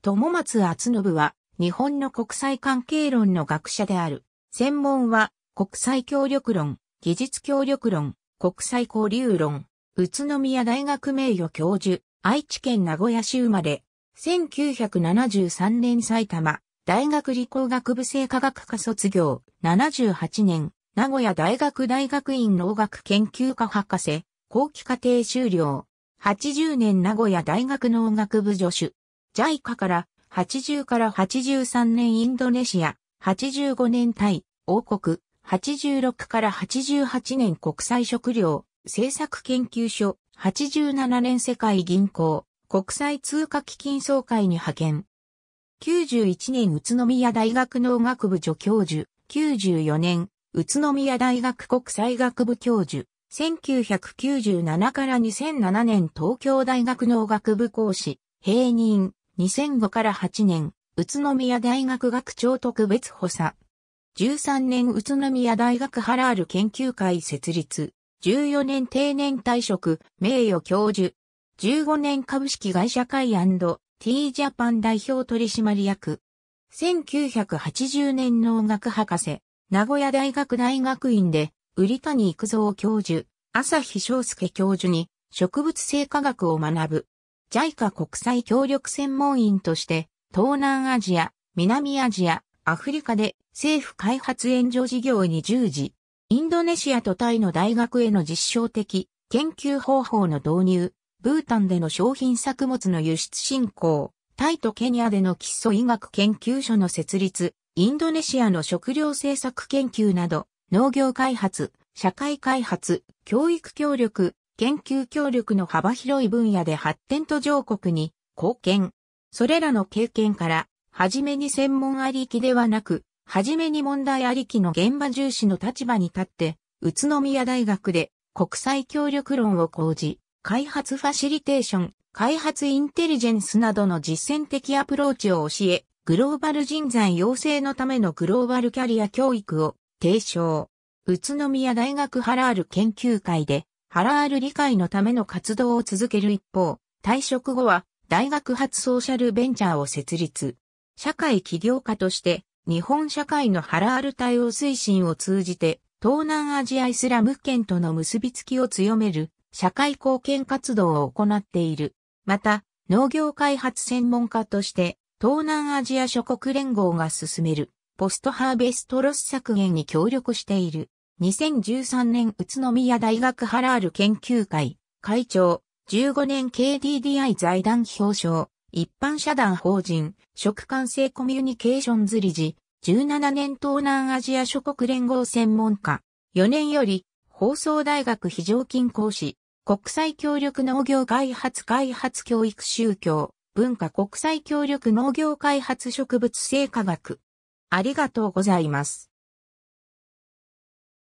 友松厚信は、日本の国際関係論の学者である。専門は、国際協力論、技術協力論、国際交流論、宇都宮大学名誉教授、愛知県名古屋市生まれ、1973年埼玉、大学理工学部生科学科卒業、78年、名古屋大学大学院農学研究科博士、後期課程修了、80年名古屋大学農学部助手、JICA から80から83年インドネシア、85年タイ、王国、86から88年国際食料、政策研究所、87年世界銀行、国際通貨基金総会に派遣。91年宇都宮大学農学部助教授、94年、宇都宮大学国際学部教授、1997から2007年東京大学農学部講師、平任、2005から8年、宇都宮大学学長特別補佐。13年宇都宮大学ハラール研究会設立。14年定年退職、名誉教授。15年株式会社会 &T ジャパン代表取締役。1980年農学博士、名古屋大学大学院で、瓜谷育三教授、朝日翔介教授に植物性科学を学ぶ。JICA 国際協力専門員として、東南アジア、南アジア、アフリカで政府開発援助事業に従事、インドネシアとタイの大学への実証的研究方法の導入、ブータンでの商品作物の輸出振興、タイとケニアでの基礎医学研究所の設立、インドネシアの食料政策研究など、農業開発、社会開発、教育協力、研究協力の幅広い分野で発展途上国に貢献。それらの経験から、はじめに専門ありきではなく、はじめに問題ありきの現場重視の立場に立って、宇都宮大学で国際協力論を講じ、開発ファシリテーション、開発インテリジェンスなどの実践的アプローチを教え、グローバル人材養成のためのグローバルキャリア教育を提唱。宇都宮大学ハラール研究会でハラール理解のための活動を続ける一方、退職後は大学発ソーシャルベンチャーを設立。社会起業家として日本社会のハラール対応推進を通じて東南アジアイスラム圏との結びつきを強める社会貢献活動を行っている。また、農業開発専門家として東南アジア諸国連合が進めるポストハーベストロス削減に協力している。2013年宇都宮大学ハラール研究会、会長、15年 KDDI 財団表彰、一般社団法人、食感性コミュニケーションズ理事、17年東南アジア諸国連合専門家、4年より、放送大学非常勤講師、国際協力農業開発開発教育宗教、文化国際協力農業開発植物性科学。ありがとうございます。